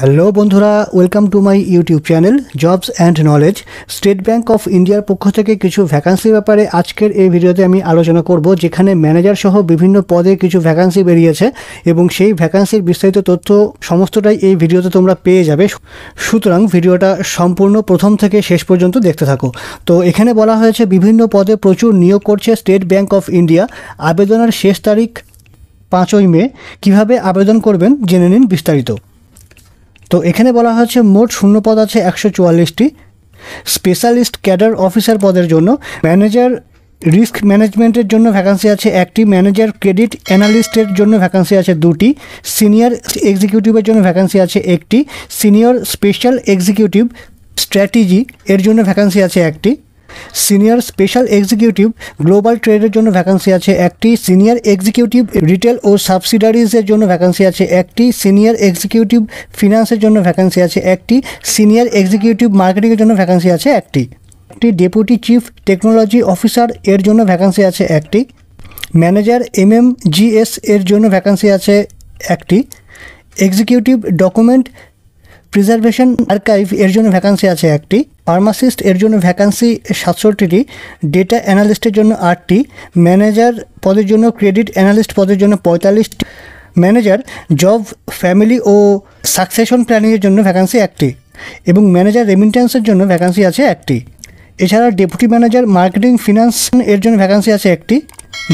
hello বন্ধুরা welcome to my YouTube channel jobs and knowledge state bank of ইন্ডিয়ার পক্ষ থেকে কিছু ভ্যাকান্সির ব্যাপারে আজকের এই ভিডিওতে আমি আলোচনা করব যেখানে ম্যানেজার সহ বিভিন্ন পদে কিছু ভ্যাকান্সি বেরিয়েছে এবং সেই ভ্যাকান্সির বিস্তারিত তথ্য সমস্তটাই এই ভিডিওতে তোমরা পেয়ে যাবে সুতরাং ভিডিওটা সম্পূর্ণ প্রথম থেকে শেষ পর্যন্ত দেখতে থাকো তো এখানে বলা হয়েছে বিভিন্ন পদে প্রচুর নিয়োগ করছে স্টেট ব্যাংক অফ ইন্ডিয়া আবেদনের শেষ তারিখ পাঁচই মে কিভাবে আবেদন করবেন জেনে নিন বিস্তারিত তো এখানে বলা হয়েছে মোট শূন্য পদ আছে একশো চুয়াল্লিশটি স্পেশালিস্ট ক্যাডার অফিসার পদের জন্য ম্যানেজার রিস্ক ম্যানেজমেন্টের জন্য ভ্যাকান্সি আছে একটি ম্যানেজার ক্রেডিট অ্যানালিস্টের জন্য ভ্যাকান্সি আছে দুটি সিনিয়র এক্সিকিউটিভের জন্য ভ্যাকান্সি আছে একটি সিনিয়র স্পেশাল এক্সিকিউটিভ স্ট্র্যাটেজি এর জন্য ভ্যাকান্সি আছে একটি সিনিয়র স্পেশাল এক্সিকিউটিভ গ্লোবাল ট্রেডের জন্য ভ্যাকান্সি আছে একটি সিনিয়র এক্সিকিউটিভ রিটেল ও সাবসিডারিজের জন্য ভ্যাকান্সি আছে একটি সিনিয়র এক্সিকিউটিভ ফিনান্সের জন্য ভ্যাকান্সি আছে একটি সিনিয়র এক্সিকিউটিভ মার্কেটিংয়ের জন্য ভ্যাকান্সি আছে একটি একটি ডেপুটি চিফ টেকনোলজি অফিসার এর জন্য ভ্যাকান্সি আছে একটি ম্যানেজার এম এম জিএস এর জন্য ভ্যাকান্সি আছে একটি এক্সিকিউটিভ ডকুমেন্ট প্রিজার্ভেশন আর্কাইভ এর জন্য ভ্যাকান্সি আছে একটি ফার্মাসিস্ট এর জন্য ভ্যাকান্সি সাতষট্টিটি ডেটা অ্যানালিস্টের জন্য আটটি ম্যানেজার পদের জন্য ক্রেডিট অ্যানালিস্ট পদের জন্য পঁয়তাল্লিশটি ম্যানেজার জব ফ্যামিলি ও সাকসেশন প্ল্যানিংয়ের জন্য ভ্যাকান্সি একটি এবং ম্যানেজার রেমিন্টেন্সের জন্য ভ্যাকান্সি আছে একটি এছাড়া ডেপুটি ম্যানেজার মার্কেটিং ফিনান্স এর জন্য ভ্যাকান্সি আছে একটি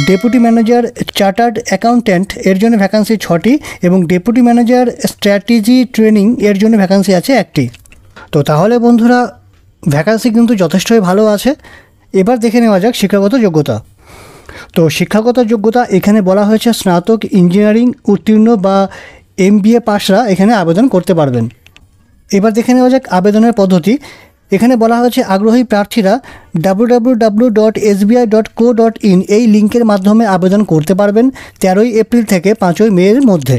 ডেপুটি ম্যানেজার চার্টার্ড অ্যাকাউন্ট্যান্ট এর জন্য ভ্যাকান্সি ছটি এবং ডেপুটি ম্যানেজার স্ট্র্যাটেজি ট্রেনিং এর জন্য ভ্যাকান্সি আছে একটি তো তাহলে বন্ধুরা ভ্যাকান্সি কিন্তু যথেষ্টই ভালো আছে এবার দেখে নেওয়া যাক শিক্ষাগত যোগ্যতা তো শিক্ষাগত যোগ্যতা এখানে বলা হয়েছে স্নাতক ইঞ্জিনিয়ারিং উত্তীর্ণ বা এম বি এ পাশরা এখানে আবেদন করতে পারবেন এবার দেখে নেওয়া যাক আবেদনের পদ্ধতি এখানে বলা হয়েছে আগ্রহী প্রার্থীরা W dot dot co dot in এই লিঙ্কের মাধ্যমে আবেদন করতে পারবেন তেরোই এপ্রিল থেকে পাঁচই মের মধ্যে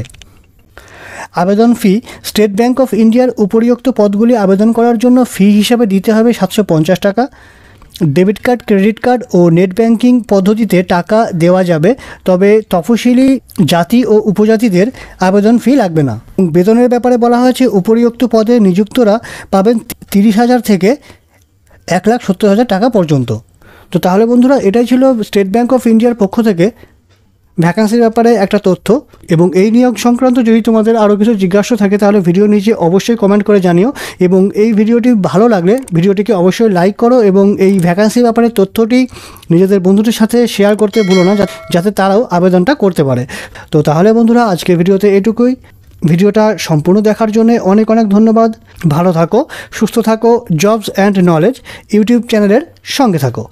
আবেদন ফি স্টেট ব্যাংক অফ ইন্ডিয়ার উপরিউক্ত পদগুলি আবেদন করার জন্য ফি হিসাবে দিতে হবে সাতশো পঞ্চাশ টাকা ডেবিট কার্ড ক্রেডিট কার্ড ও নেট ব্যাংকিং পদ্ধতিতে টাকা দেওয়া যাবে তবে তফসিলি জাতি ও উপজাতিদের আবেদন ফি লাগবে না বেতনের ব্যাপারে বলা হয়েছে উপরিয়ুক্ত পদে নিযুক্তরা পাবেন তিরিশ হাজার থেকে এক লাখ সত্তর হাজার টাকা পর্যন্ত তো তাহলে বন্ধুরা এটাই ছিল স্টেট ব্যাঙ্ক অফ ইন্ডিয়ার পক্ষ থেকে ভ্যাকান্সির ব্যাপারে একটা তথ্য এবং এই নিয়োগ সংক্রান্ত যদি তোমাদের আরও কিছু জিজ্ঞাসা থাকে তাহলে ভিডিও নিচে অবশ্যই কমেন্ট করে জানিও এবং এই ভিডিওটি ভালো লাগলে ভিডিওটিকে অবশ্যই লাইক করো এবং এই ভ্যাকান্সির ব্যাপারে তথ্যটি নিজেদের বন্ধুদের সাথে শেয়ার করতে ভুলো না যাতে তারাও আবেদনটা করতে পারে তো তাহলে বন্ধুরা আজকে ভিডিওতে এটুকুই ভিডিওটা সম্পূর্ণ দেখার জন্য অনেক অনেক ধন্যবাদ ভালো থাকো সুস্থ থাকো জবস অ্যান্ড নলেজ ইউটিউব চ্যানেলের সঙ্গে থাকো